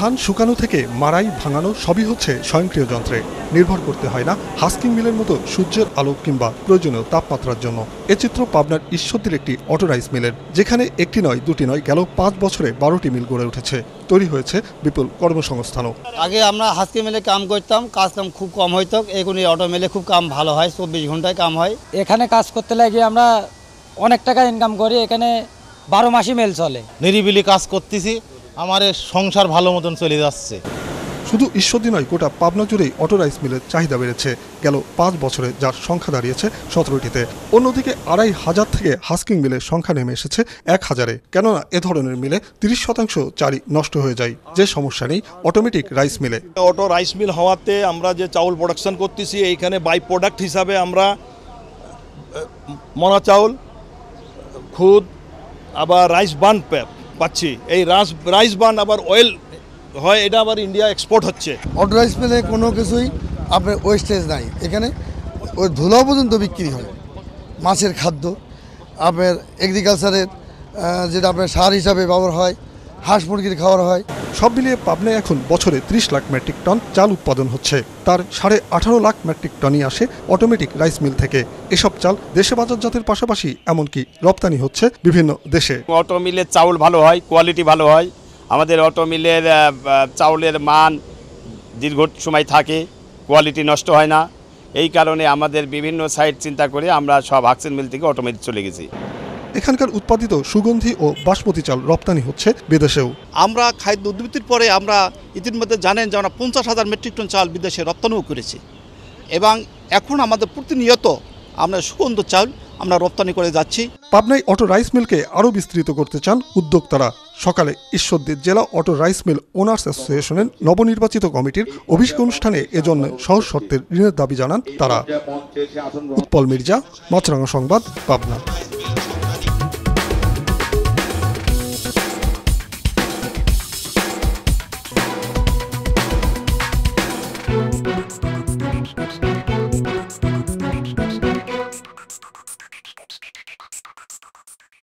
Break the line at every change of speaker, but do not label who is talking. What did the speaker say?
ধান শুকানো থেকে মারাই ভাঙানো সবই হচ্ছে স্বয়ংক্রিয় যন্ত্রে নির্ভর করতে হয় না হাস্কিং মিলের মতো সূর্যের আলো কিংবা প্রয়োজনীয় তাপমাত্রার জন্য এ চিত্র পাবনার ঈশ্বরদীর একটি অটোরাইস মিলের যেখানে একটি নয় দুটি নয় গেল পাঁচ বছরে বারোটি মিল গড়ে উঠেছে তৈরি হয়েছে বিপুল কর্মসংস্থানও
আগে আমরা হাস্কিং মিলে কাম করতাম কাজ কাম খুব কম হইত এখন এই অটো মিলে খুব কাম ভালো হয় চব্বিশ ঘন্টায় কাম হয় এখানে কাজ করতে লাগে আমরা অনেক টাকা ইনকাম করি এখানে বারো মাসই মেল চলে নিরিবিলি কাজ করতেছি আমার সংসার ভালো মতন চলে যাচ্ছে
শুধু ঈশ্বরদী নয় গোটা পাবনা জুড়েই অটো রাইস মিলের চাহিদা বেড়েছে গেল পাঁচ বছরে যার সংখ্যা দাঁড়িয়েছে সতেরোটিতে অন্যদিকে আড়াই হাজার থেকে হাস্কিং মিলের সংখ্যা নেমে এসেছে এক হাজারে কেননা এ ধরনের মিলে তিরিশ শতাংশ চারি নষ্ট হয়ে যায় যে সমস্যা নেই automatic rice mill
auto rice mill হওয়াতে আমরা যে চাউল প্রোডাকশন করতেছি এইখানে বাই প্রোডাক্ট হিসাবে আমরা মরা চাউল খুদ আবার রাইস বান প্যাপ পাচ্ছি এই রাইস রাইস বান আবার অয়েল হয় এটা আবার ইন্ডিয়া এক্সপোর্ট হচ্ছে
অড রাইস পেলে কোনো কিছুই আপনার ওয়েস্টেজ নাই এখানে ওই ধুলো পর্যন্ত বিক্রি হয় মাছের খাদ্য আপনার এগ্রিকালচারের যেটা আপনার সার হিসাবে ব্যবহার হয় হাঁস মুরগির খাওয়ার হয় সব মিলিয়ে পাবনায় এখন বছরে ত্রিশ লাখ মেট্রিক টন চাল উৎপাদন হচ্ছে তার সাড়ে আঠারো লাখ মেট্রিক টনই আসে অটোমেটিক রাইস মিল থেকে এসব চাল দেশে বাজারজাতের পাশাপাশি এমনকি রপ্তানি হচ্ছে বিভিন্ন দেশে
অটো মিলের চাউল
ভালো হয় কোয়ালিটি ভালো হয় আমাদের অটো মিলের চাউলের মান দীর্ঘ সময় থাকে কোয়ালিটি নষ্ট হয় না এই কারণে আমাদের বিভিন্ন সাইড চিন্তা করে আমরা সব হাক্সিন মিল থেকে অটোমেটিক চলে গেছি
এখানকার উৎপাদিত সুগন্ধি ও বাসমতি চাল রপ্তানি হচ্ছে বিদেশেও
আমরা খাদ্য উদ্বৃত্তির পরে আমরা ইতিমধ্যে জানেন যে আমরা পঞ্চাশ হাজার মেট্রিক টন চাল বিদেশে রপ্তানিও করেছি এবং এখন আমাদের প্রতিনিয়ত আমরা সুগন্ধ চাল আমরা রপ্তানি করে যাচ্ছি
পাবনায় অটো রাইস মিলকে আরও বিস্তৃত করতে চান উদ্যোক্তারা সকালে ঈশ্বরদীর জেলা অটো রাইস মিল ওনার্স অ্যাসোসিয়েশনের নবনির্বাচিত কমিটির অভিষেক অনুষ্ঠানে এজন্য সহজ শর্তের ঋণের দাবি জানান তারা উৎপল মির্জা মচরাঙ্গা সংবাদ পাবনা